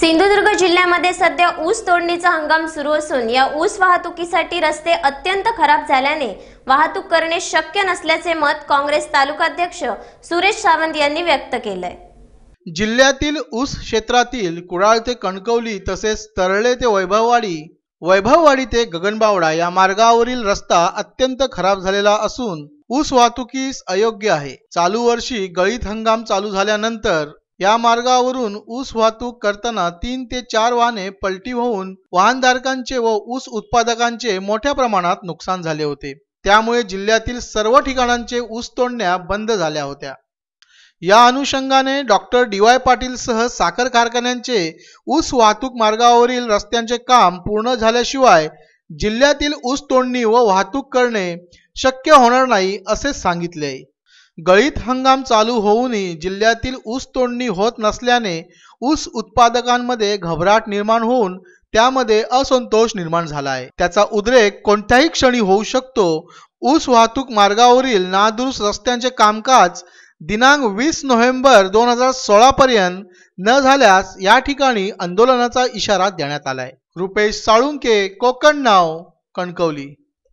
सिंधुदुर्ग जिल्ह्यामध्ये सध्या ऊस तोडणीचा हंगाम सुरू असून या ऊस वाहतुकीसाठी रस्ते अत्यंत खराब झाल्याने वाहतूक करणे शक्य नसल्याचे मत काँग्रेस तालुकाध्यक्ष सुरेश सावंत यांनी व्यक्त केले जिल्ह्यातील ऊस क्षेत्रातील कुडाळ ते कणकवली तसेच तरळे ते वैभववाडी वैभववाडी ते गगनबावडा या मार्गावरील रस्ता अत्यंत खराब झालेला असून ऊस वाहतुकीस अयोग्य आहे चालू वर्षी गळीत हंगाम चालू झाल्यानंतर या मार्गावरून ऊस वाहतूक करताना तीन ते चार वाहने पलटी होऊन वाहनधारकांचे व ऊस उत्पादकांचे मोठ्या प्रमाणात नुकसान झाले होते त्यामुळे जिल्ह्यातील सर्व ठिकाणांचे ऊस तोडण्या बंद झाल्या होत्या या अनुषंगाने डॉक्टर डी वाय पाटील सह साखर कारखान्यांचे ऊस वाहतूक मार्गावरील रस्त्यांचे काम पूर्ण झाल्याशिवाय जिल्ह्यातील ऊस तोडणी व वाहतूक करणे शक्य होणार नाही असे सांगितले गळीत हंगाम चालू होऊनही जिल्ह्यातील ऊस तोडणी होत नसल्याने ऊस उत्पादकांमध्ये घबराट निर्माण होऊन त्यामध्ये असंतोष निर्माण झाला आहे त्याचा उद्रेक कोणत्याही क्षणी होऊ शकतो ऊस वाहतूक मार्गावरील नादुरुस्त रस्त्यांचे कामकाज दिनांक वीस नोव्हेंबर दोन हजार सोळा पर्यंत न झाल्यास या ठिकाणी आंदोलनाचा इशारा देण्यात आलाय रुपेश साळुंके कोकण नाव कणकवली